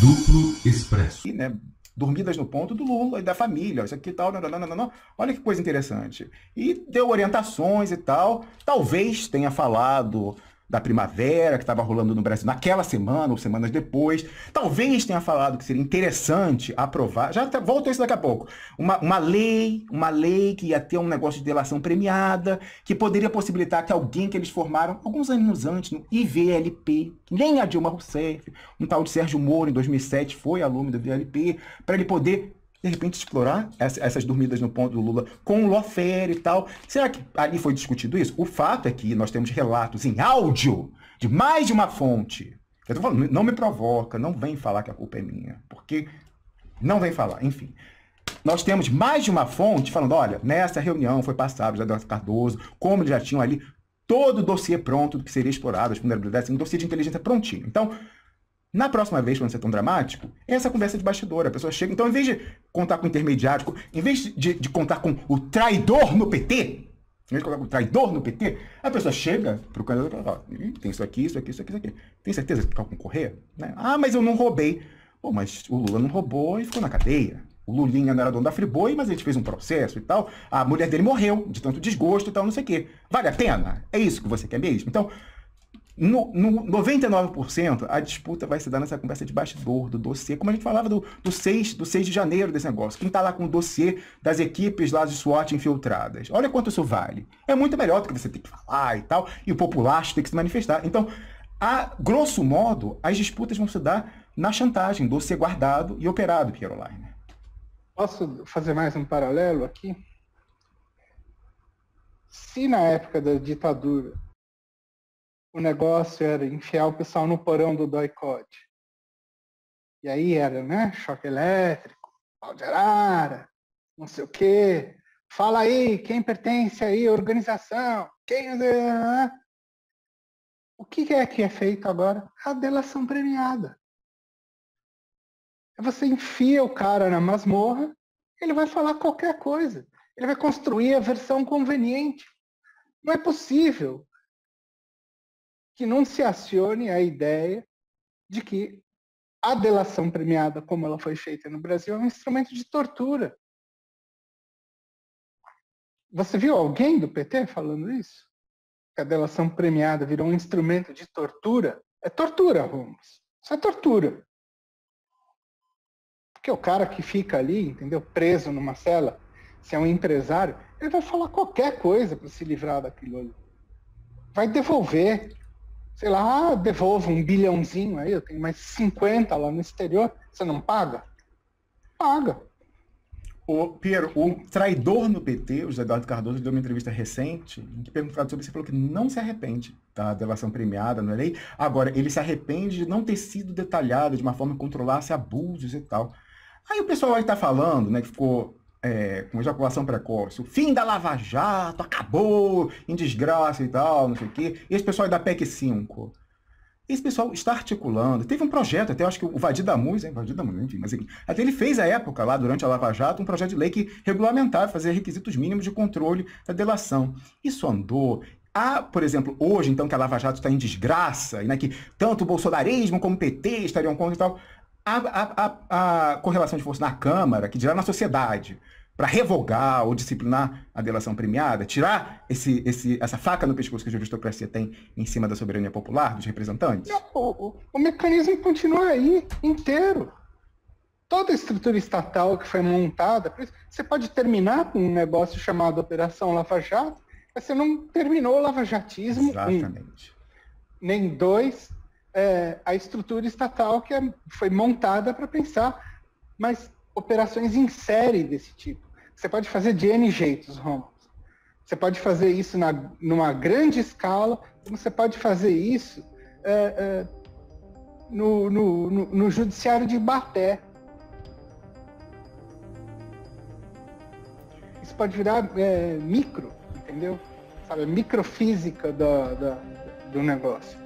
Duplo Expresso. E, né, dormidas no ponto do Lula e da família, isso aqui tal, não, não, não, não, olha que coisa interessante. E deu orientações e tal, talvez tenha falado da primavera que estava rolando no Brasil naquela semana ou semanas depois. Talvez tenha falado que seria interessante aprovar, já tá, volto a isso daqui a pouco, uma, uma lei, uma lei que ia ter um negócio de delação premiada, que poderia possibilitar que alguém que eles formaram alguns anos antes no IVLP, nem a Dilma Rousseff, um tal de Sérgio Moro em 2007 foi aluno do IVLP, para ele poder de repente explorar essas dormidas no ponto do Lula com o Lofer e tal. Será que ali foi discutido isso? O fato é que nós temos relatos em áudio de mais de uma fonte. Eu tô falando, não me provoca, não vem falar que a culpa é minha, porque não vem falar, enfim. Nós temos mais de uma fonte falando, olha, nessa reunião foi passado José Eduardo Cardoso, como eles já tinham ali todo o dossiê pronto do que seria explorado, as vulnerabilidades, assim, um dossiê de inteligência prontinho. Então, na próxima vez, quando você é tá tão dramático, é essa conversa de bastidor. A pessoa chega. Então, em vez de contar com o intermediário, em vez de, de contar com o traidor no PT, em vez de contar com o traidor no PT, a pessoa chega para o candidato e fala: tem isso aqui, isso aqui, isso aqui, isso aqui. Tem certeza que vai tá concorrer? Né? Ah, mas eu não roubei. Pô, mas o Lula não roubou e ficou na cadeia. O Lulinha não era dono da Friboi, mas a gente fez um processo e tal. A mulher dele morreu de tanto desgosto e tal, não sei o quê. Vale a pena? É isso que você quer mesmo? Então, no, no 99%, a disputa vai se dar nessa conversa de bastidor, do dossiê, como a gente falava do, do, 6, do 6 de janeiro desse negócio. Quem está lá com o dossiê das equipes lá de SWAT infiltradas. Olha quanto isso vale. É muito melhor do que você ter que falar e tal, e o populacho tem que se manifestar. Então, a grosso modo, as disputas vão se dar na chantagem, dossiê guardado e operado, Piero Leiner. Posso fazer mais um paralelo aqui? Se na época da ditadura o negócio era enfiar o pessoal no porão do doicote. E aí era, né? Choque elétrico, pau de arara, não sei o quê. Fala aí, quem pertence aí, organização, quem. É, né, né, né. O que é que é feito agora? A delação premiada. Você enfia o cara na masmorra, ele vai falar qualquer coisa. Ele vai construir a versão conveniente. Não é possível que não se acione a ideia de que a delação premiada, como ela foi feita no Brasil, é um instrumento de tortura. Você viu alguém do PT falando isso? Que a delação premiada virou um instrumento de tortura? É tortura, Ramos. Isso é tortura. Porque o cara que fica ali, entendeu, preso numa cela, se é um empresário, ele vai falar qualquer coisa para se livrar daquilo ali. Vai devolver, sei lá, ah, devolvo um bilhãozinho aí, eu tenho mais 50 lá no exterior, você não paga? Paga. O Piero, o traidor no PT, o José Eduardo Cardoso, deu uma entrevista recente em que perguntado sobre isso e falou que não se arrepende da delação premiada, não é lei? Agora, ele se arrepende de não ter sido detalhado de uma forma que controlasse abusos e tal. Aí o pessoal aí está falando, né, que ficou é, com ejaculação precoce, o fim da Lava Jato, acabou, em desgraça e tal, não sei o quê. E esse pessoal é da PEC 5. Esse pessoal está articulando. Teve um projeto, até acho que o Vadir Damuz, hein? Vadir Damuz, enfim, mas até ele fez à época, lá durante a Lava Jato, um projeto de lei que regulamentava, fazia requisitos mínimos de controle da delação. Isso andou, Há, por exemplo, hoje, então, que a Lava Jato está em desgraça, e né, que tanto o bolsonarismo como o PT estariam contra e tal, a, a, a, correlação de força na Câmara, que dirá na sociedade, para revogar ou disciplinar a delação premiada, tirar esse, esse, essa faca no pescoço que a aristocracia tem em cima da soberania popular, dos representantes? Não, o, o mecanismo continua aí, inteiro. Toda a estrutura estatal que foi montada, você pode terminar com um negócio chamado Operação Lava Jato, mas você não terminou o lavajatismo. Exatamente. Um, nem dois, é, a estrutura estatal que é, foi montada para pensar, mas operações em série desse tipo. Você pode fazer de N jeitos, Rômulo. Você pode fazer isso na, numa grande escala, como você pode fazer isso é, é, no, no, no, no judiciário de Baté, pode virar é, micro, entendeu? Sabe, microfísica do, do, do negócio.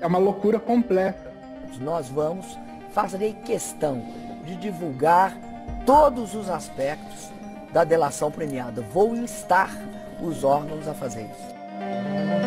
É uma loucura completa. Nós vamos fazer questão de divulgar todos os aspectos da delação premiada. Vou instar os órgãos a fazer isso.